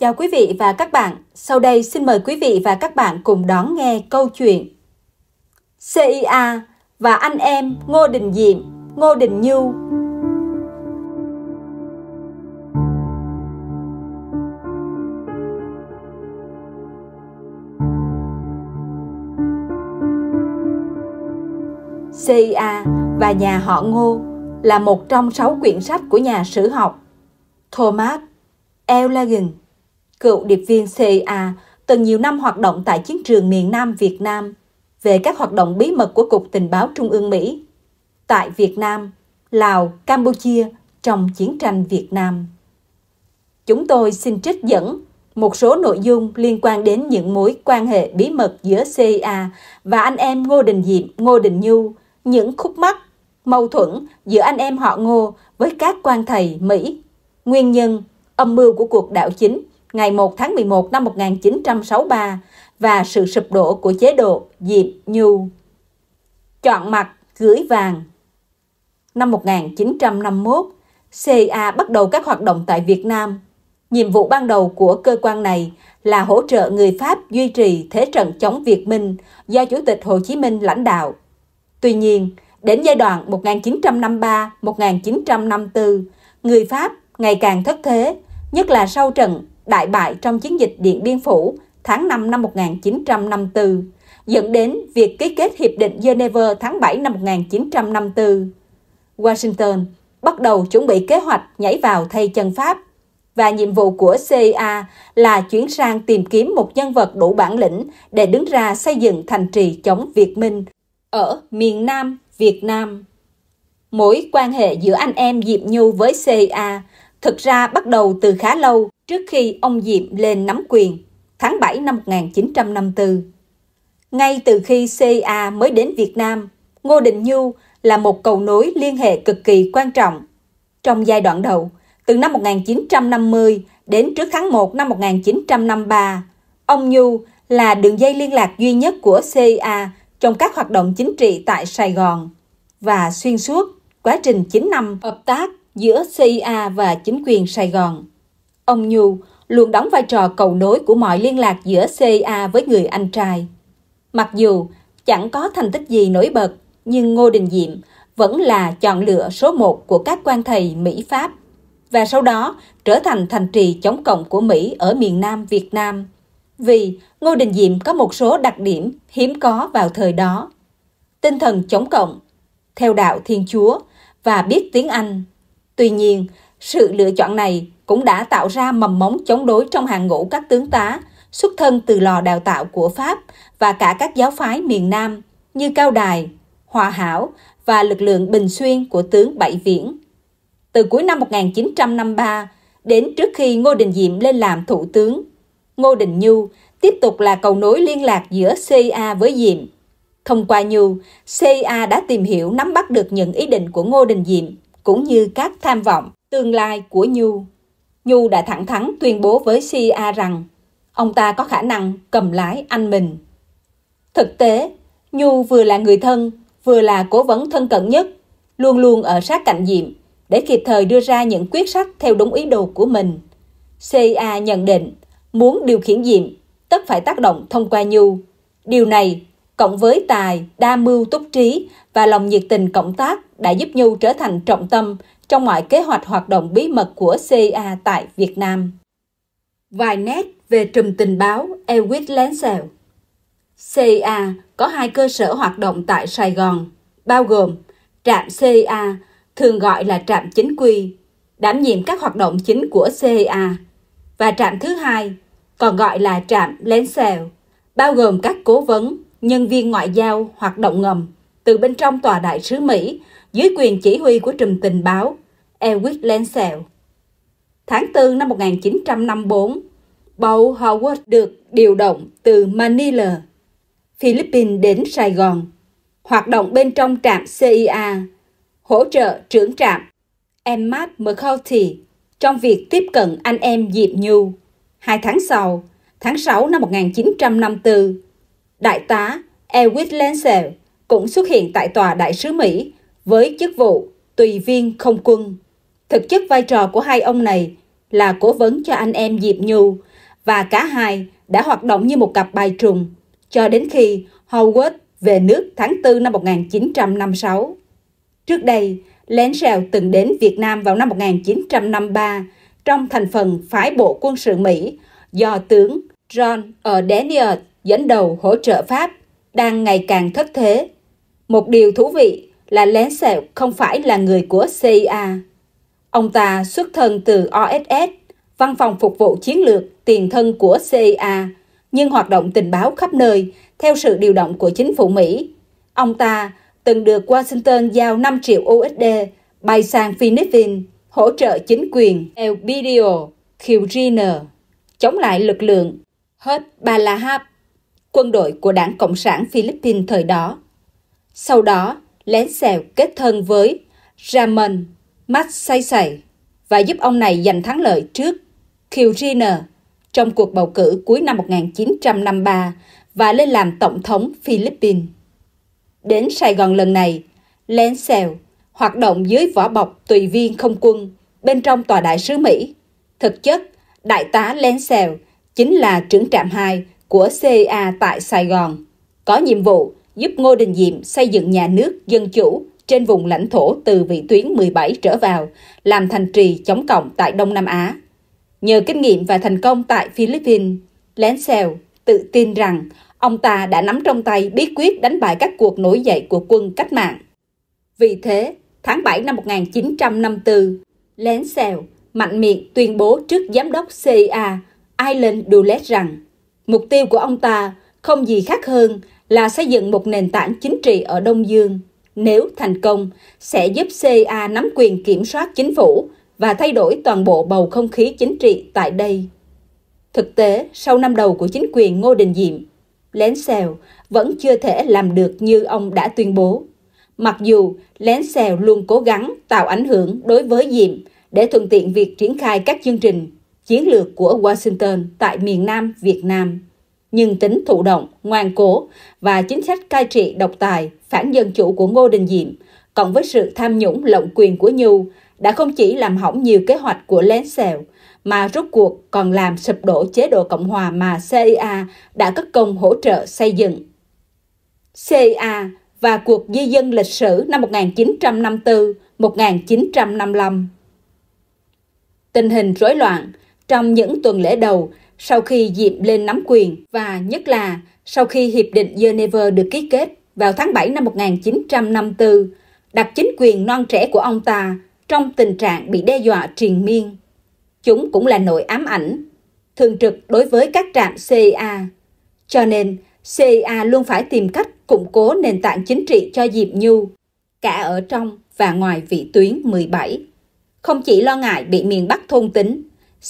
Chào quý vị và các bạn. Sau đây xin mời quý vị và các bạn cùng đón nghe câu chuyện CIA và anh em Ngô Đình Diệm, Ngô Đình Nhu. CIA và nhà họ Ngô là một trong sáu quyển sách của nhà sử học Thomas Elagin cựu điệp viên CIA, từng nhiều năm hoạt động tại chiến trường miền Nam Việt Nam về các hoạt động bí mật của Cục Tình báo Trung ương Mỹ tại Việt Nam, Lào, Campuchia trong chiến tranh Việt Nam. Chúng tôi xin trích dẫn một số nội dung liên quan đến những mối quan hệ bí mật giữa CIA và anh em Ngô Đình Diệm, Ngô Đình Nhu, những khúc mắc, mâu thuẫn giữa anh em họ Ngô với các quan thầy Mỹ, nguyên nhân, âm mưu của cuộc đảo chính ngày 1 tháng 11 năm 1963 và sự sụp đổ của chế độ Diệp Nhu. Chọn mặt gửi vàng Năm 1951, CA bắt đầu các hoạt động tại Việt Nam. Nhiệm vụ ban đầu của cơ quan này là hỗ trợ người Pháp duy trì thế trận chống Việt Minh do Chủ tịch Hồ Chí Minh lãnh đạo. Tuy nhiên, đến giai đoạn 1953-1954, người Pháp ngày càng thất thế, nhất là sau trận đại bại trong chiến dịch Điện Biên Phủ tháng 5 năm 1954, dẫn đến việc ký kết Hiệp định Geneva tháng 7 năm 1954. Washington bắt đầu chuẩn bị kế hoạch nhảy vào thay chân Pháp và nhiệm vụ của CIA là chuyển sang tìm kiếm một nhân vật đủ bản lĩnh để đứng ra xây dựng thành trì chống Việt Minh ở miền Nam Việt Nam. Mối quan hệ giữa anh em Diệp Nhu với CIA thực ra bắt đầu từ khá lâu trước khi ông Diệm lên nắm quyền, tháng 7 năm 1954. Ngay từ khi CA mới đến Việt Nam, Ngô Đình Nhu là một cầu nối liên hệ cực kỳ quan trọng. Trong giai đoạn đầu, từ năm 1950 đến trước tháng 1 năm 1953, ông Nhu là đường dây liên lạc duy nhất của CIA trong các hoạt động chính trị tại Sài Gòn và xuyên suốt quá trình 9 năm hợp tác giữa CIA và chính quyền Sài Gòn. Ông Nhu luôn đóng vai trò cầu nối của mọi liên lạc giữa CA với người anh trai. Mặc dù chẳng có thành tích gì nổi bật, nhưng Ngô Đình Diệm vẫn là chọn lựa số một của các quan thầy Mỹ-Pháp và sau đó trở thành thành trì chống cộng của Mỹ ở miền Nam Việt Nam. Vì Ngô Đình Diệm có một số đặc điểm hiếm có vào thời đó. Tinh thần chống cộng, theo đạo Thiên Chúa và biết tiếng Anh. Tuy nhiên, sự lựa chọn này cũng đã tạo ra mầm móng chống đối trong hàng ngũ các tướng tá, xuất thân từ lò đào tạo của Pháp và cả các giáo phái miền Nam như Cao Đài, Hòa Hảo và lực lượng Bình Xuyên của tướng Bảy Viễn. Từ cuối năm 1953 đến trước khi Ngô Đình Diệm lên làm thủ tướng, Ngô Đình Nhu tiếp tục là cầu nối liên lạc giữa CA với Diệm. Thông qua Nhu, CA đã tìm hiểu nắm bắt được những ý định của Ngô Đình Diệm cũng như các tham vọng. Tương lai của Nhu Nhu đã thẳng thắn tuyên bố với CIA rằng ông ta có khả năng cầm lái anh mình. Thực tế, Nhu vừa là người thân, vừa là cố vấn thân cận nhất, luôn luôn ở sát cạnh Diệm để kịp thời đưa ra những quyết sách theo đúng ý đồ của mình. CIA nhận định muốn điều khiển Diệm tất phải tác động thông qua Nhu. Điều này, cộng với tài, đa mưu túc trí và lòng nhiệt tình cộng tác đã giúp Nhu trở thành trọng tâm trong mọi kế hoạch hoạt động bí mật của CIA tại Việt Nam. Vài nét về trùm tình báo Elwit Lansell CIA có hai cơ sở hoạt động tại Sài Gòn, bao gồm trạm CIA, thường gọi là trạm chính quy, đảm nhiệm các hoạt động chính của CIA, và trạm thứ hai, còn gọi là trạm Lansell, bao gồm các cố vấn, nhân viên ngoại giao hoạt động ngầm từ bên trong tòa đại sứ Mỹ dưới quyền chỉ huy của trùm tình báo Edwin Lensell. Tháng 4 năm 1954, Paul Howard được điều động từ Manila, Philippines đến Sài Gòn, hoạt động bên trong trạm CIA, hỗ trợ trưởng trạm Emmett Matt trong việc tiếp cận anh em Diệp Nhu. Hai tháng sau, tháng 6 năm 1954, Đại tá Edwin Lensell cũng xuất hiện tại Tòa Đại sứ Mỹ với chức vụ tùy viên không quân. Thực chất vai trò của hai ông này là cố vấn cho anh em Diệp Nhu và cả hai đã hoạt động như một cặp bài trùng cho đến khi Howard về nước tháng 4 năm 1956. Trước đây, Lén Sèo từng đến Việt Nam vào năm 1953 trong thành phần phái bộ quân sự Mỹ do tướng John ở e. Daniel dẫn đầu hỗ trợ Pháp đang ngày càng thất thế. Một điều thú vị là Lén Sẹo không phải là người của CIA. Ông ta xuất thân từ OSS, văn phòng phục vụ chiến lược tiền thân của CIA, nhưng hoạt động tình báo khắp nơi theo sự điều động của chính phủ Mỹ. Ông ta từng được Washington giao 5 triệu USD bay sang Philippines hỗ trợ chính quyền Elpidio Kirchner chống lại lực lượng Hớt Balahap, quân đội của đảng Cộng sản Philippines thời đó. Sau đó, lén xèo kết thân với Ramon. Max say sẩy và giúp ông này giành thắng lợi trước Kirchner trong cuộc bầu cử cuối năm 1953 và lên làm tổng thống Philippines. Đến Sài Gòn lần này, Len Sèo hoạt động dưới vỏ bọc tùy viên không quân bên trong tòa đại sứ Mỹ. Thực chất, đại tá Len Sèo chính là trưởng trạm 2 của CIA tại Sài Gòn, có nhiệm vụ giúp Ngô Đình Diệm xây dựng nhà nước dân chủ trên vùng lãnh thổ từ vị tuyến 17 trở vào, làm thành trì chống cộng tại Đông Nam Á. Nhờ kinh nghiệm và thành công tại Philippines, lén xèo tự tin rằng ông ta đã nắm trong tay bí quyết đánh bại các cuộc nổi dậy của quân cách mạng. Vì thế, tháng 7 năm 1954, Lancel mạnh miệng tuyên bố trước giám đốc CIA Ireland Dulles rằng mục tiêu của ông ta không gì khác hơn là xây dựng một nền tảng chính trị ở Đông Dương – nếu thành công, sẽ giúp CA nắm quyền kiểm soát chính phủ và thay đổi toàn bộ bầu không khí chính trị tại đây. Thực tế, sau năm đầu của chính quyền Ngô Đình Diệm, Lén Xèo vẫn chưa thể làm được như ông đã tuyên bố. Mặc dù Lén Xèo luôn cố gắng tạo ảnh hưởng đối với Diệm để thuận tiện việc triển khai các chương trình chiến lược của Washington tại miền Nam Việt Nam nhưng tính thụ động, ngoan cố và chính sách cai trị độc tài, phản dân chủ của Ngô Đình Diệm, cộng với sự tham nhũng lộng quyền của Nhu, đã không chỉ làm hỏng nhiều kế hoạch của Lén Sèo, mà rốt cuộc còn làm sụp đổ chế độ Cộng hòa mà CIA đã cất công hỗ trợ xây dựng. CIA và cuộc di dân lịch sử năm 1954-1955 Tình hình rối loạn trong những tuần lễ đầu sau khi Diệm lên nắm quyền và nhất là sau khi Hiệp định Geneva được ký kết vào tháng 7 năm 1954, đặt chính quyền non trẻ của ông ta trong tình trạng bị đe dọa triền miên. Chúng cũng là nội ám ảnh, thường trực đối với các trạm CIA. Cho nên, CIA luôn phải tìm cách củng cố nền tảng chính trị cho Diệp Nhu, cả ở trong và ngoài vị tuyến 17. Không chỉ lo ngại bị miền Bắc thôn tính,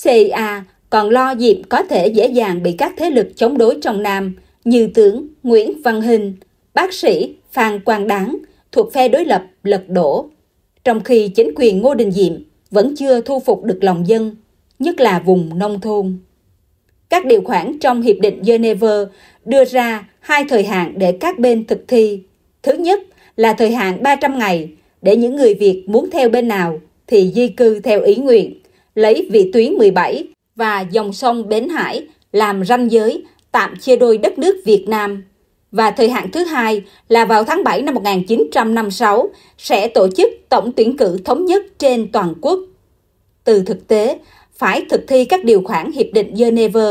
CIA còn lo diệm có thể dễ dàng bị các thế lực chống đối trong Nam như tướng Nguyễn Văn Hình, bác sĩ Phan Quang Đáng thuộc phe đối lập lật đổ. Trong khi chính quyền Ngô Đình Diệm vẫn chưa thu phục được lòng dân, nhất là vùng nông thôn. Các điều khoản trong Hiệp định Geneva đưa ra hai thời hạn để các bên thực thi. Thứ nhất là thời hạn 300 ngày để những người Việt muốn theo bên nào thì di cư theo ý nguyện, lấy vị tuyến 17 và dòng sông Bến Hải làm ranh giới tạm chia đôi đất nước Việt Nam. Và thời hạn thứ hai là vào tháng 7 năm 1956 sẽ tổ chức tổng tuyển cử thống nhất trên toàn quốc. Từ thực tế, phải thực thi các điều khoản Hiệp định Geneva,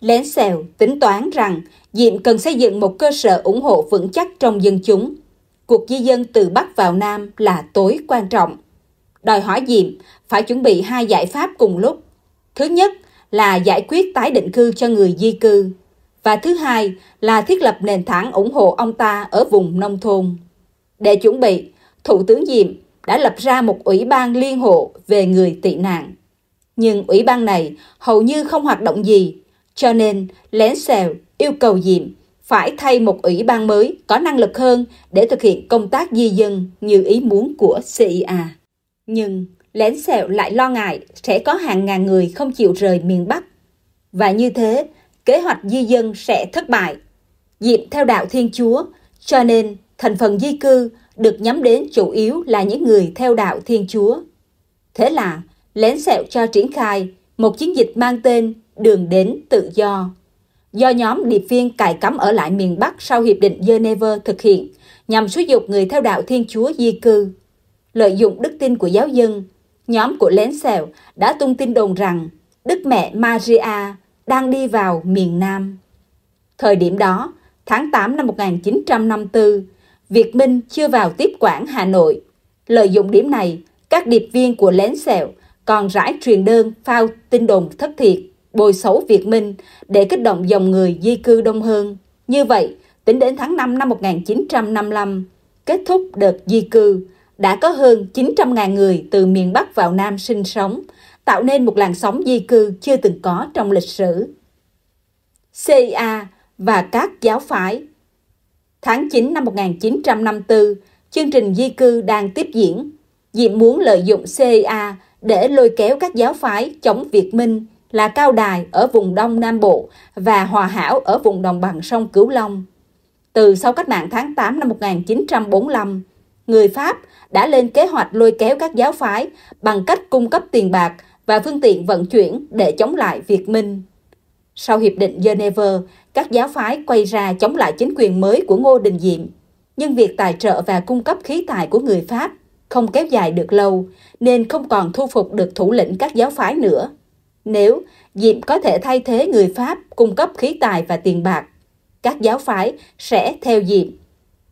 lén xèo tính toán rằng Diệm cần xây dựng một cơ sở ủng hộ vững chắc trong dân chúng. Cuộc di dân từ Bắc vào Nam là tối quan trọng. Đòi hỏi Diệm phải chuẩn bị hai giải pháp cùng lúc Thứ nhất là giải quyết tái định cư cho người di cư. Và thứ hai là thiết lập nền tảng ủng hộ ông ta ở vùng nông thôn. Để chuẩn bị, Thủ tướng Diệm đã lập ra một ủy ban liên hộ về người tị nạn. Nhưng ủy ban này hầu như không hoạt động gì, cho nên lén xèo yêu cầu Diệm phải thay một ủy ban mới có năng lực hơn để thực hiện công tác di dân như ý muốn của CIA. Nhưng lén sẹo lại lo ngại sẽ có hàng ngàn người không chịu rời miền Bắc. Và như thế, kế hoạch di dân sẽ thất bại. Dịp theo đạo Thiên Chúa, cho nên thành phần di cư được nhắm đến chủ yếu là những người theo đạo Thiên Chúa. Thế là lén sẹo cho triển khai một chiến dịch mang tên Đường đến tự do. Do nhóm điệp viên cài cắm ở lại miền Bắc sau Hiệp định Geneva thực hiện nhằm xúi dục người theo đạo Thiên Chúa di cư. Lợi dụng đức tin của giáo dân, nhóm của Lén Sẹo đã tung tin đồn rằng Đức Mẹ Maria đang đi vào miền Nam. Thời điểm đó, tháng 8 năm 1954, Việt Minh chưa vào tiếp quản Hà Nội. Lợi dụng điểm này, các điệp viên của Lén Sẹo còn rải truyền đơn phao tin đồn thất thiệt, bồi xấu Việt Minh để kích động dòng người di cư đông hơn. Như vậy, tính đến tháng 5 năm 1955, kết thúc đợt di cư, đã có hơn 900.000 người từ miền Bắc vào Nam sinh sống, tạo nên một làn sóng di cư chưa từng có trong lịch sử. CIA và các giáo phái Tháng 9 năm 1954, chương trình di cư đang tiếp diễn. Diệm muốn lợi dụng CIA để lôi kéo các giáo phái chống Việt Minh là Cao Đài ở vùng Đông Nam Bộ và Hòa Hảo ở vùng đồng bằng sông Cửu Long. Từ sau cách mạng tháng 8 năm 1945, người Pháp đã lên kế hoạch lôi kéo các giáo phái bằng cách cung cấp tiền bạc và phương tiện vận chuyển để chống lại Việt Minh. Sau Hiệp định Geneva, các giáo phái quay ra chống lại chính quyền mới của Ngô Đình Diệm. Nhưng việc tài trợ và cung cấp khí tài của người Pháp không kéo dài được lâu, nên không còn thu phục được thủ lĩnh các giáo phái nữa. Nếu Diệm có thể thay thế người Pháp cung cấp khí tài và tiền bạc, các giáo phái sẽ theo Diệm.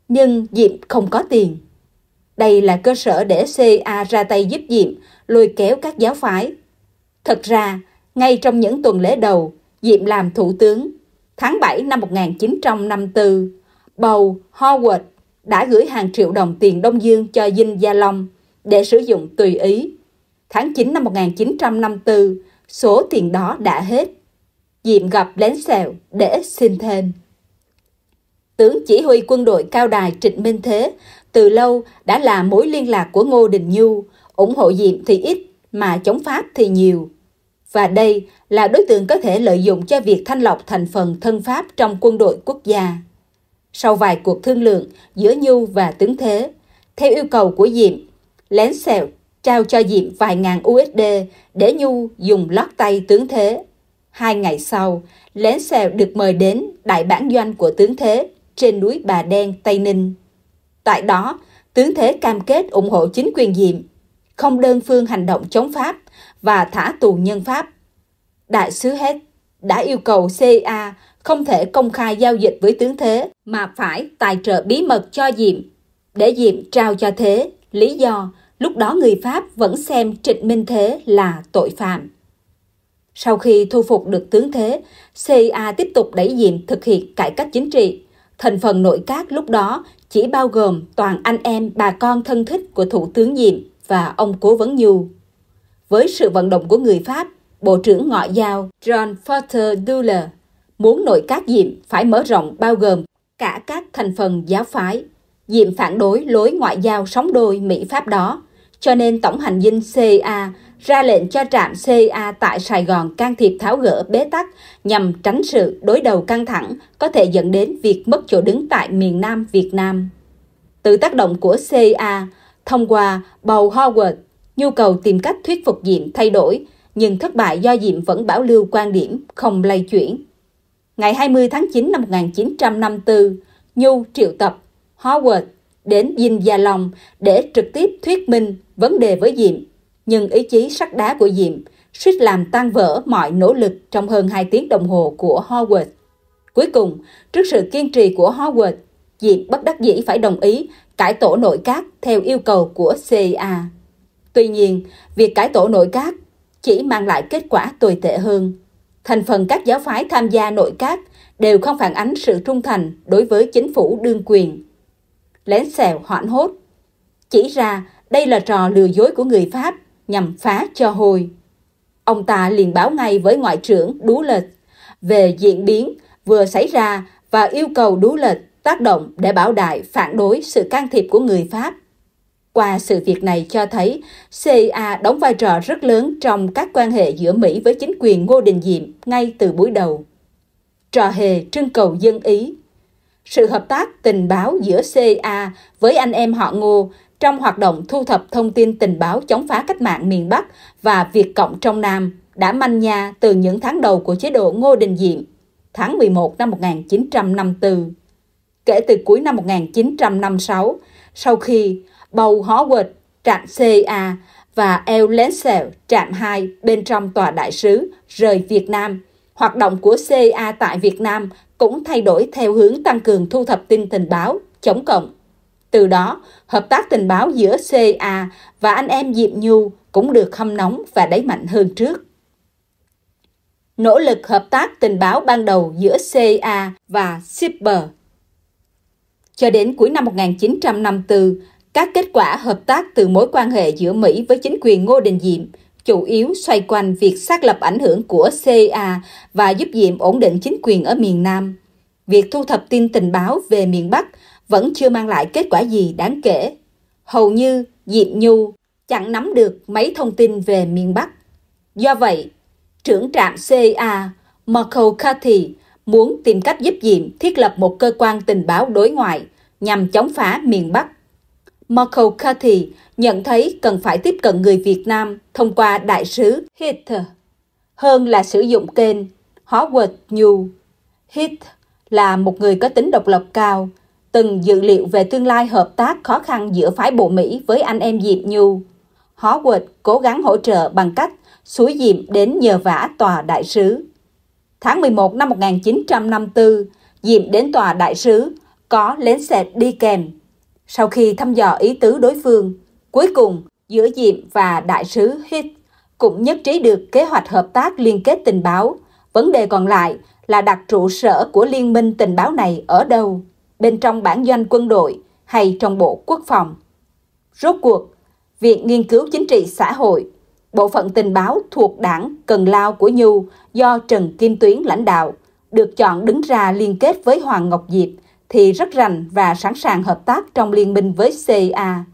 Nhưng Diệm không có tiền. Đây là cơ sở để CA ra tay giúp Diệm, lôi kéo các giáo phái. Thật ra, ngay trong những tuần lễ đầu, Diệm làm thủ tướng. Tháng 7 năm 1954, bầu Howard đã gửi hàng triệu đồng tiền Đông Dương cho Dinh Gia Long để sử dụng tùy ý. Tháng 9 năm 1954, số tiền đó đã hết. Diệm gặp lén xèo để xin thêm tướng chỉ huy quân đội cao đài Trịnh Minh Thế, từ lâu đã là mối liên lạc của Ngô Đình Nhu, ủng hộ Diệm thì ít mà chống Pháp thì nhiều. Và đây là đối tượng có thể lợi dụng cho việc thanh lọc thành phần thân Pháp trong quân đội quốc gia. Sau vài cuộc thương lượng giữa Nhu và tướng Thế, theo yêu cầu của Diệm, lén xẹo trao cho Diệm vài ngàn USD để Nhu dùng lót tay tướng Thế. Hai ngày sau, lén xèo được mời đến đại bản doanh của tướng Thế trên núi Bà Đen, Tây Ninh. Tại đó, tướng thế cam kết ủng hộ chính quyền Diệm, không đơn phương hành động chống Pháp và thả tù nhân Pháp. Đại sứ Hết đã yêu cầu CIA không thể công khai giao dịch với tướng thế mà phải tài trợ bí mật cho Diệm, để Diệm trao cho thế lý do lúc đó người Pháp vẫn xem Trịnh Minh Thế là tội phạm. Sau khi thu phục được tướng thế, CIA tiếp tục đẩy Diệm thực hiện cải cách chính trị, Thành phần nội các lúc đó chỉ bao gồm toàn anh em bà con thân thích của Thủ tướng Diệm và ông Cố Vấn Nhu. Với sự vận động của người Pháp, Bộ trưởng Ngoại giao John Foster Duller muốn nội các Diệm phải mở rộng bao gồm cả các thành phần giáo phái. Diệm phản đối lối ngoại giao sóng đôi Mỹ-Pháp đó, cho nên Tổng hành dinh CA ra lệnh cho trạm CA tại Sài Gòn can thiệp tháo gỡ bế tắc nhằm tránh sự đối đầu căng thẳng có thể dẫn đến việc mất chỗ đứng tại miền Nam Việt Nam. Từ tác động của CA, thông qua bầu Howard, nhu cầu tìm cách thuyết phục Diệm thay đổi, nhưng thất bại do Diệm vẫn bảo lưu quan điểm, không lay chuyển. Ngày 20 tháng 9 năm 1954, Nhu triệu tập Howard đến Dinh Gia Long để trực tiếp thuyết minh vấn đề với Diệm nhưng ý chí sắt đá của Diệm suýt làm tan vỡ mọi nỗ lực trong hơn 2 tiếng đồng hồ của Howard. Cuối cùng, trước sự kiên trì của Howard, Diệm bất đắc dĩ phải đồng ý cải tổ nội các theo yêu cầu của CIA. Tuy nhiên, việc cải tổ nội các chỉ mang lại kết quả tồi tệ hơn. Thành phần các giáo phái tham gia nội các đều không phản ánh sự trung thành đối với chính phủ đương quyền. Lén xèo hoảng hốt. Chỉ ra đây là trò lừa dối của người Pháp nhằm phá cho hồi. Ông ta liền báo ngay với Ngoại trưởng Đú Lệch về diễn biến vừa xảy ra và yêu cầu Đú Lệch tác động để bảo đại phản đối sự can thiệp của người Pháp. Qua sự việc này cho thấy, CA đóng vai trò rất lớn trong các quan hệ giữa Mỹ với chính quyền Ngô Đình Diệm ngay từ buổi đầu. Trò hề trưng cầu dân Ý Sự hợp tác tình báo giữa CA với anh em họ Ngô trong hoạt động thu thập thông tin tình báo chống phá cách mạng miền Bắc và Việt Cộng trong Nam đã manh nha từ những tháng đầu của chế độ Ngô Đình Diệm, tháng 11 năm 1954. Kể từ cuối năm 1956, sau khi bầu Howard trạm CA và El Lensel trạm 2 bên trong tòa đại sứ rời Việt Nam, hoạt động của CA tại Việt Nam cũng thay đổi theo hướng tăng cường thu thập tin tình báo chống cộng từ đó, hợp tác tình báo giữa CA và anh em Diệp Nhu cũng được hâm nóng và đẩy mạnh hơn trước. Nỗ lực hợp tác tình báo ban đầu giữa CA và Shipper Cho đến cuối năm 1954, các kết quả hợp tác từ mối quan hệ giữa Mỹ với chính quyền Ngô Đình Diệm chủ yếu xoay quanh việc xác lập ảnh hưởng của CA và giúp Diệm ổn định chính quyền ở miền Nam. Việc thu thập tin tình báo về miền Bắc vẫn chưa mang lại kết quả gì đáng kể. Hầu như diệm Nhu chẳng nắm được mấy thông tin về miền Bắc. Do vậy, trưởng trạm CIA Marco Cathy muốn tìm cách giúp Diệm thiết lập một cơ quan tình báo đối ngoại nhằm chống phá miền Bắc. Marco Cathy nhận thấy cần phải tiếp cận người Việt Nam thông qua đại sứ Hitler hơn là sử dụng kênh Howard New. Hit là một người có tính độc lập cao, từng dự liệu về tương lai hợp tác khó khăn giữa phái bộ Mỹ với anh em Diệm Nhu. Howard cố gắng hỗ trợ bằng cách suối Diệm đến nhờ vả tòa đại sứ. Tháng 11 năm 1954, Diệm đến tòa đại sứ, có lén sệt đi kèm. Sau khi thăm dò ý tứ đối phương, cuối cùng giữa Diệm và đại sứ Hit cũng nhất trí được kế hoạch hợp tác liên kết tình báo. Vấn đề còn lại là đặt trụ sở của liên minh tình báo này ở đâu bên trong bản doanh quân đội hay trong Bộ Quốc phòng. Rốt cuộc, việc Nghiên cứu Chính trị Xã hội, bộ phận tình báo thuộc đảng Cần Lao của Nhu do Trần Kim Tuyến lãnh đạo, được chọn đứng ra liên kết với Hoàng Ngọc Diệp thì rất rành và sẵn sàng hợp tác trong liên minh với CA.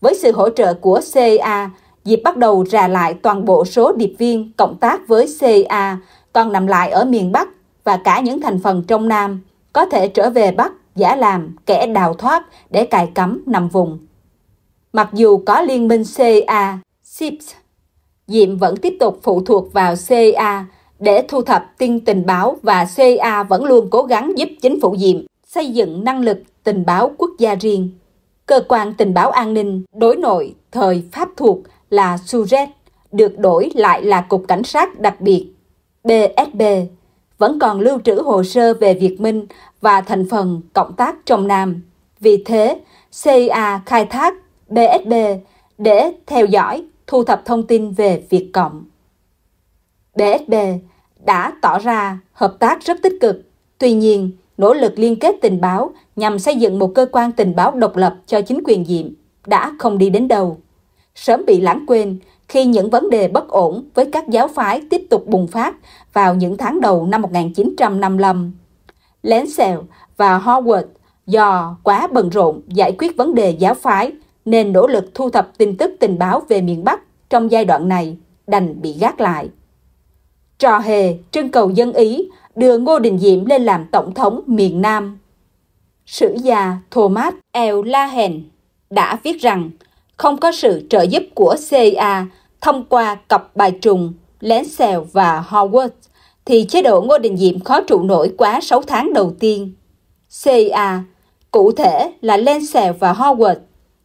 Với sự hỗ trợ của CA, Diệp bắt đầu rà lại toàn bộ số điệp viên cộng tác với CA, còn nằm lại ở miền Bắc và cả những thành phần trong Nam, có thể trở về Bắc giả làm kẻ đào thoát để cài cắm nằm vùng. Mặc dù có liên minh CA, SIPS, Diệm vẫn tiếp tục phụ thuộc vào CA để thu thập tin tình báo và CA vẫn luôn cố gắng giúp chính phủ Diệm xây dựng năng lực tình báo quốc gia riêng. Cơ quan tình báo an ninh đối nội thời Pháp thuộc là SURET, được đổi lại là Cục Cảnh sát đặc biệt BSB vẫn còn lưu trữ hồ sơ về Việt Minh và thành phần Cộng tác trong Nam. Vì thế, CIA khai thác BSB để theo dõi, thu thập thông tin về Việt Cộng. BSB đã tỏ ra hợp tác rất tích cực. Tuy nhiên, nỗ lực liên kết tình báo nhằm xây dựng một cơ quan tình báo độc lập cho chính quyền Diệm đã không đi đến đâu. Sớm bị lãng quên khi những vấn đề bất ổn với các giáo phái tiếp tục bùng phát vào những tháng đầu năm 1955. Lansell và Howard do quá bận rộn giải quyết vấn đề giáo phái nên nỗ lực thu thập tin tức tình báo về miền Bắc trong giai đoạn này đành bị gác lại. Trò hề trưng cầu dân Ý đưa Ngô Đình Diệm lên làm tổng thống miền Nam. Sử gia Thomas L. Lahen đã viết rằng không có sự trợ giúp của CIA thông qua cặp bài trùng Lén Xèo và Howard, thì chế độ Ngô Đình Diệm khó trụ nổi quá 6 tháng đầu tiên. CIA, cụ thể là Lén Xèo và Howard,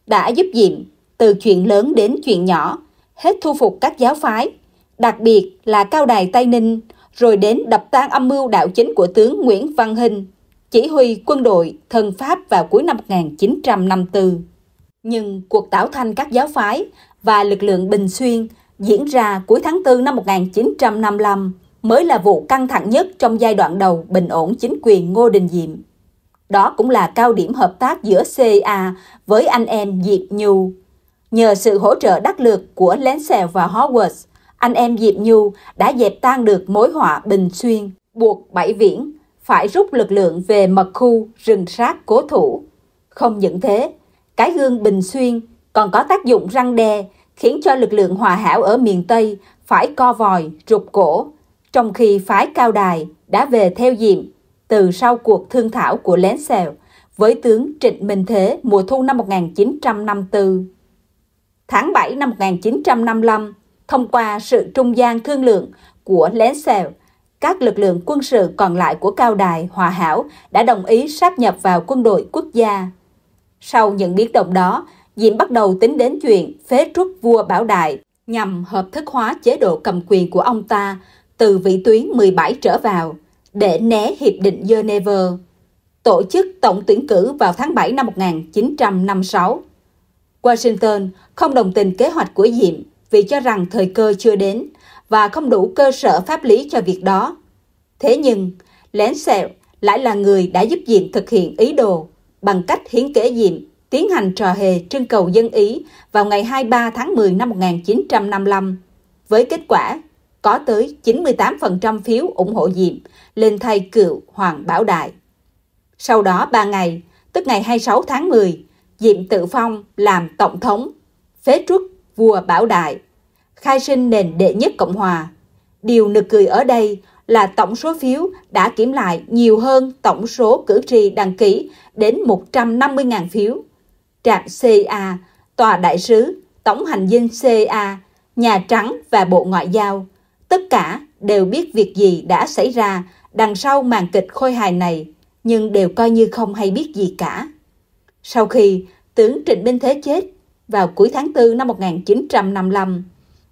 đã giúp Diệm từ chuyện lớn đến chuyện nhỏ, hết thu phục các giáo phái, đặc biệt là cao đài Tây Ninh, rồi đến đập tan âm mưu đạo chính của tướng Nguyễn Văn Hinh, chỉ huy quân đội thân Pháp vào cuối năm 1954. Nhưng cuộc tảo thanh các giáo phái và lực lượng Bình Xuyên diễn ra cuối tháng 4 năm 1955 mới là vụ căng thẳng nhất trong giai đoạn đầu bình ổn chính quyền Ngô Đình Diệm. Đó cũng là cao điểm hợp tác giữa CA với anh em Diệp Nhu. Nhờ sự hỗ trợ đắc lực của Lensel và Howard, anh em Diệp Nhu đã dẹp tan được mối họa Bình Xuyên, buộc Bảy Viễn phải rút lực lượng về mật khu rừng sát cố thủ. Không những thế, cái gương Bình Xuyên còn có tác dụng răng đe, khiến cho lực lượng hòa hảo ở miền Tây phải co vòi, rụt cổ, trong khi phái Cao Đài đã về theo diệm từ sau cuộc thương thảo của Lén Sèo với tướng Trịnh Minh Thế mùa thu năm 1954. Tháng 7 năm 1955, thông qua sự trung gian thương lượng của Lén Sèo, các lực lượng quân sự còn lại của Cao Đài, Hòa Hảo đã đồng ý sáp nhập vào quân đội quốc gia. Sau những biến động đó, Diệm bắt đầu tính đến chuyện phế truất vua Bảo Đại nhằm hợp thức hóa chế độ cầm quyền của ông ta từ vị tuyến 17 trở vào để né Hiệp định Geneva, tổ chức tổng tuyển cử vào tháng 7 năm 1956. Washington không đồng tình kế hoạch của Diệm vì cho rằng thời cơ chưa đến và không đủ cơ sở pháp lý cho việc đó. Thế nhưng, Lén Sẹo lại là người đã giúp Diệm thực hiện ý đồ bằng cách hiến kế Diệm tiến hành trò hề trưng cầu dân Ý vào ngày 23 tháng 10 năm 1955, với kết quả có tới 98% phiếu ủng hộ Diệm lên thay cựu Hoàng Bảo Đại. Sau đó 3 ngày, tức ngày 26 tháng 10, Diệm tự phong làm Tổng thống, phế truất vua Bảo Đại, khai sinh nền đệ nhất Cộng Hòa. Điều nực cười ở đây là tổng số phiếu đã kiểm lại nhiều hơn tổng số cử tri đăng ký đến 150.000 phiếu trạm CA, Tòa Đại sứ, Tổng hành dinh CA, Nhà Trắng và Bộ Ngoại giao. Tất cả đều biết việc gì đã xảy ra đằng sau màn kịch khôi hài này, nhưng đều coi như không hay biết gì cả. Sau khi tướng Trịnh Minh Thế chết vào cuối tháng 4 năm 1955,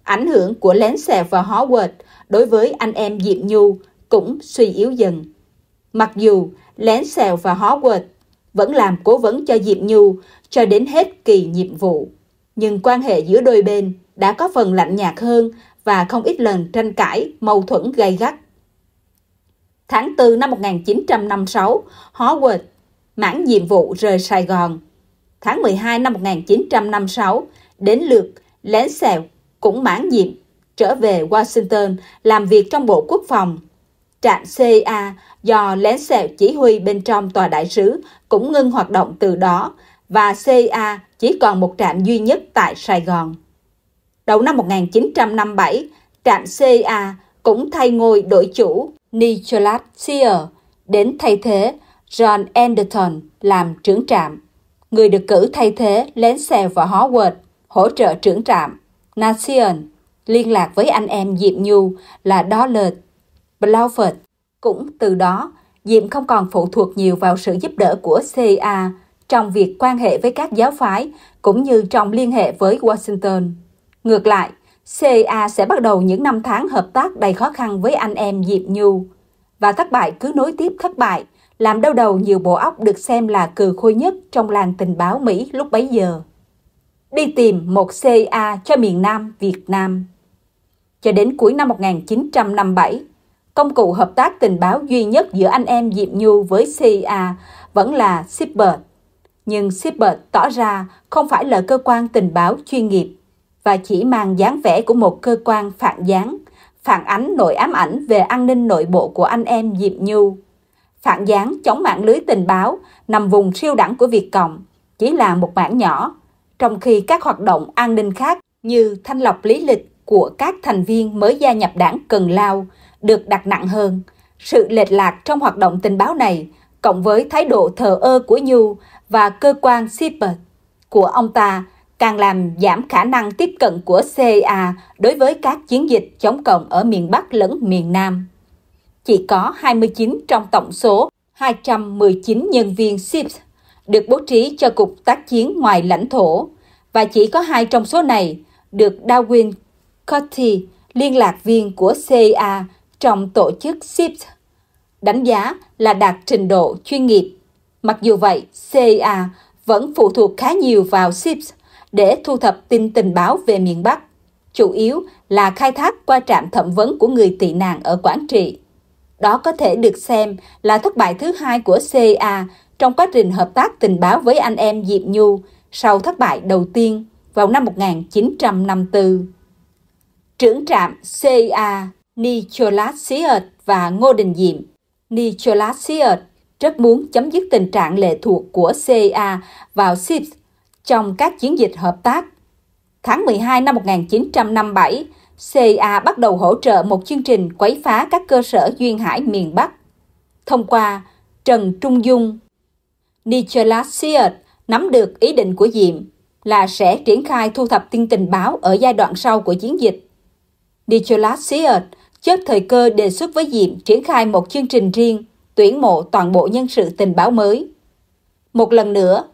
ảnh hưởng của lén xẹp và hó quệt đối với anh em Diệm Nhu cũng suy yếu dần. Mặc dù lén xèo và hó quệt vẫn làm cố vấn cho Diệp Nhu cho đến hết kỳ nhiệm vụ. Nhưng quan hệ giữa đôi bên đã có phần lạnh nhạt hơn và không ít lần tranh cãi, mâu thuẫn gay gắt. Tháng 4 năm 1956, Howard mãn nhiệm vụ rời Sài Gòn. Tháng 12 năm 1956, đến lượt Lén Sèo cũng mãn nhiệm trở về Washington làm việc trong Bộ Quốc phòng trạm CA do lén sẹo chỉ huy bên trong tòa đại sứ cũng ngưng hoạt động từ đó và CA chỉ còn một trạm duy nhất tại Sài Gòn. Đầu năm 1957, trạm CA cũng thay ngôi đổi chủ Nicholas Sear đến thay thế John Anderton làm trưởng trạm. Người được cử thay thế lén Lensel và Howard hỗ trợ trưởng trạm. Nation liên lạc với anh em Diệp Nhu là Dollar Blaufeld. Cũng từ đó, Diệm không còn phụ thuộc nhiều vào sự giúp đỡ của CIA trong việc quan hệ với các giáo phái cũng như trong liên hệ với Washington. Ngược lại, CIA sẽ bắt đầu những năm tháng hợp tác đầy khó khăn với anh em Diệp Nhu. Và thất bại cứ nối tiếp thất bại, làm đau đầu nhiều bộ óc được xem là cừ khôi nhất trong làng tình báo Mỹ lúc bấy giờ. Đi tìm một CIA cho miền Nam Việt Nam. Cho đến cuối năm 1957, Công cụ hợp tác tình báo duy nhất giữa anh em Diệp Nhu với CIA vẫn là Shepard. Nhưng Shepard tỏ ra không phải là cơ quan tình báo chuyên nghiệp và chỉ mang dáng vẻ của một cơ quan phản gián, phản ánh nội ám ảnh về an ninh nội bộ của anh em Diệp Nhu. Phản gián chống mạng lưới tình báo nằm vùng siêu đẳng của Việt Cộng, chỉ là một mảng nhỏ, trong khi các hoạt động an ninh khác như thanh lọc lý lịch của các thành viên mới gia nhập đảng cần lao được đặt nặng hơn. Sự lệch lạc trong hoạt động tình báo này cộng với thái độ thờ ơ của Nhu và cơ quan CIPER của ông ta càng làm giảm khả năng tiếp cận của CA đối với các chiến dịch chống cộng ở miền Bắc lẫn miền Nam. Chỉ có 29 trong tổng số 219 nhân viên SIPS được bố trí cho Cục Tác chiến ngoài lãnh thổ và chỉ có hai trong số này được Darwin Cotty, liên lạc viên của CIA trong tổ chức SIPS, đánh giá là đạt trình độ chuyên nghiệp. Mặc dù vậy, CA vẫn phụ thuộc khá nhiều vào SIPS để thu thập tin tình báo về miền Bắc, chủ yếu là khai thác qua trạm thẩm vấn của người tị nạn ở Quảng Trị. Đó có thể được xem là thất bại thứ hai của CA trong quá trình hợp tác tình báo với anh em Diệp Nhu sau thất bại đầu tiên vào năm 1954. Trưởng trạm CA Nicholas Seard và Ngô Đình Diệm. Nicholas Seard rất muốn chấm dứt tình trạng lệ thuộc của CIA vào SIPS trong các chiến dịch hợp tác. Tháng 12 năm 1957, CIA bắt đầu hỗ trợ một chương trình quấy phá các cơ sở duyên hải miền Bắc thông qua Trần Trung Dung. Nicholas Seard nắm được ý định của Diệm là sẽ triển khai thu thập tin tình báo ở giai đoạn sau của chiến dịch. Nicholas Seard chớp thời cơ đề xuất với Diệm triển khai một chương trình riêng, tuyển mộ toàn bộ nhân sự tình báo mới. Một lần nữa,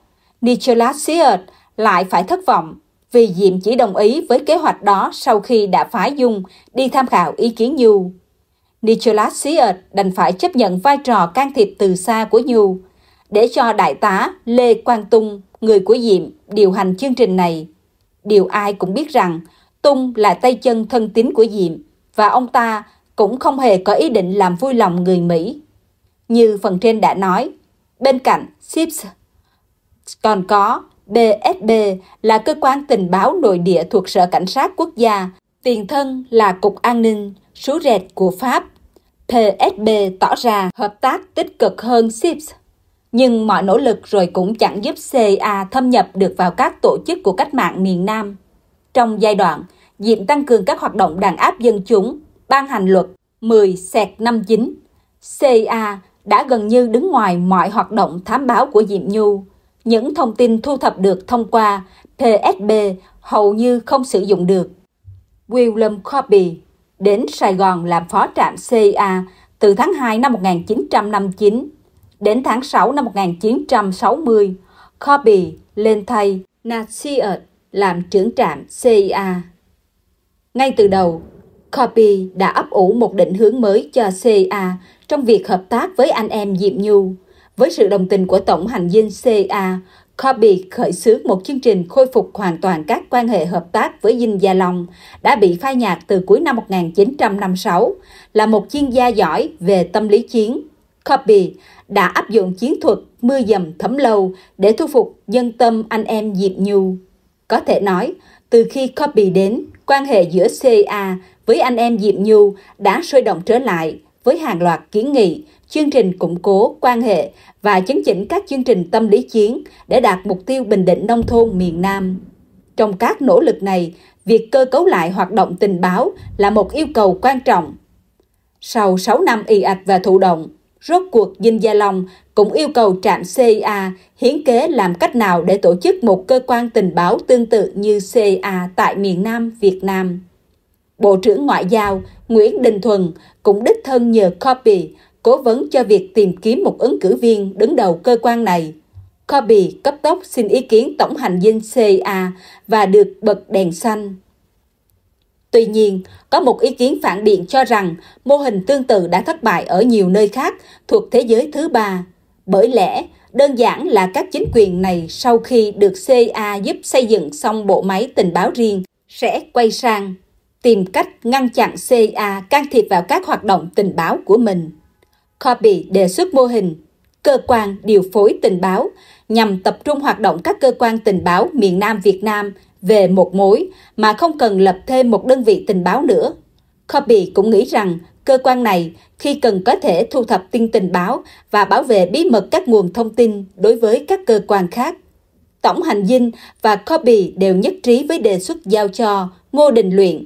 Nicholas Seard lại phải thất vọng vì Diệm chỉ đồng ý với kế hoạch đó sau khi đã phái Dung đi tham khảo ý kiến Nhu. Nicholas Seard đành phải chấp nhận vai trò can thiệp từ xa của Nhu để cho đại tá Lê Quang Tung, người của Diệm, điều hành chương trình này. Điều ai cũng biết rằng Tung là tay chân thân tín của Diệm và ông ta cũng không hề có ý định làm vui lòng người Mỹ. Như phần trên đã nói, bên cạnh SIPS còn có BSB là cơ quan tình báo nội địa thuộc Sở Cảnh sát Quốc gia, tiền thân là Cục An ninh, số rệt của Pháp. PSB tỏ ra hợp tác tích cực hơn SIPS, nhưng mọi nỗ lực rồi cũng chẳng giúp CA thâm nhập được vào các tổ chức của cách mạng miền Nam. Trong giai đoạn diện tăng cường các hoạt động đàn áp dân chúng, ban hành luật 10 sẹt 59. CA đã gần như đứng ngoài mọi hoạt động thám báo của Diệm Nhu. Những thông tin thu thập được thông qua PSB hầu như không sử dụng được. William Corby đến Sài Gòn làm phó trạm CA từ tháng 2 năm 1959 đến tháng 6 năm 1960. Corby lên thay Nasiot làm trưởng trạm CIA. Ngay từ đầu, Copy đã ấp ủ một định hướng mới cho CA trong việc hợp tác với anh em Diệm Nhu. Với sự đồng tình của Tổng hành dinh CA, Copy khởi xướng một chương trình khôi phục hoàn toàn các quan hệ hợp tác với Dinh Gia Long đã bị phai nhạt từ cuối năm 1956, là một chuyên gia giỏi về tâm lý chiến. Copy đã áp dụng chiến thuật mưa dầm thấm lâu để thu phục dân tâm anh em Diệp Nhu. Có thể nói, từ khi Copy đến, quan hệ giữa CA với anh em Diệp Nhu đã sôi động trở lại với hàng loạt kiến nghị, chương trình củng cố quan hệ và chấn chỉnh các chương trình tâm lý chiến để đạt mục tiêu bình định nông thôn miền Nam. Trong các nỗ lực này, việc cơ cấu lại hoạt động tình báo là một yêu cầu quan trọng. Sau 6 năm y ạch và thụ động, Rốt cuộc Dinh Gia Long cũng yêu cầu trạm CIA hiến kế làm cách nào để tổ chức một cơ quan tình báo tương tự như CIA tại miền Nam Việt Nam. Bộ trưởng Ngoại giao Nguyễn Đình Thuần cũng đích thân nhờ Copy cố vấn cho việc tìm kiếm một ứng cử viên đứng đầu cơ quan này. Copy cấp tốc xin ý kiến tổng hành dinh CIA và được bật đèn xanh. Tuy nhiên, có một ý kiến phản biện cho rằng mô hình tương tự đã thất bại ở nhiều nơi khác thuộc thế giới thứ ba. Bởi lẽ, đơn giản là các chính quyền này sau khi được CA giúp xây dựng xong bộ máy tình báo riêng sẽ quay sang tìm cách ngăn chặn CA can thiệp vào các hoạt động tình báo của mình. Corby đề xuất mô hình cơ quan điều phối tình báo nhằm tập trung hoạt động các cơ quan tình báo miền Nam Việt Nam về một mối mà không cần lập thêm một đơn vị tình báo nữa. Kirby cũng nghĩ rằng cơ quan này khi cần có thể thu thập tin tình báo và bảo vệ bí mật các nguồn thông tin đối với các cơ quan khác. Tổng hành dinh và Kirby đều nhất trí với đề xuất giao cho Ngô Đình Luyện,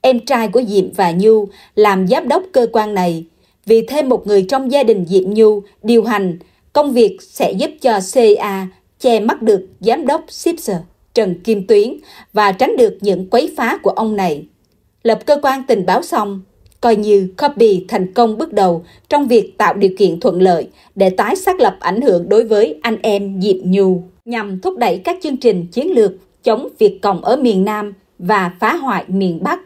em trai của Diệm và Nhu, làm giám đốc cơ quan này. Vì thêm một người trong gia đình Diệm Nhu điều hành, công việc sẽ giúp cho CA che mắt được giám đốc Sipser. Trần Kim Tuyến và tránh được những quấy phá của ông này. Lập cơ quan tình báo xong, coi như Copy thành công bước đầu trong việc tạo điều kiện thuận lợi để tái xác lập ảnh hưởng đối với anh em Diệp Nhu nhằm thúc đẩy các chương trình chiến lược chống Việt Cộng ở miền Nam và phá hoại miền Bắc.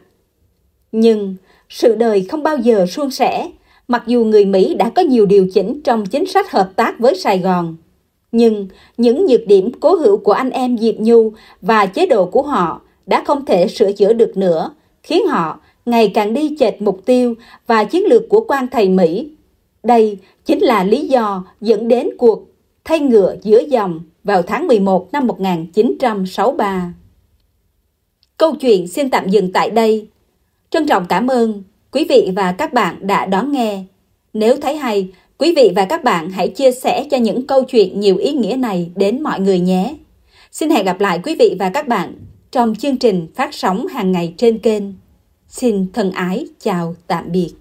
Nhưng sự đời không bao giờ suôn sẻ, mặc dù người Mỹ đã có nhiều điều chỉnh trong chính sách hợp tác với Sài Gòn. Nhưng những nhược điểm cố hữu của anh em Diệp Nhu và chế độ của họ đã không thể sửa chữa được nữa, khiến họ ngày càng đi chệch mục tiêu và chiến lược của quan thầy Mỹ. Đây chính là lý do dẫn đến cuộc thay ngựa giữa dòng vào tháng 11 năm 1963. Câu chuyện xin tạm dừng tại đây. Trân trọng cảm ơn quý vị và các bạn đã đón nghe. Nếu thấy hay, Quý vị và các bạn hãy chia sẻ cho những câu chuyện nhiều ý nghĩa này đến mọi người nhé. Xin hẹn gặp lại quý vị và các bạn trong chương trình phát sóng hàng ngày trên kênh. Xin thân ái chào tạm biệt.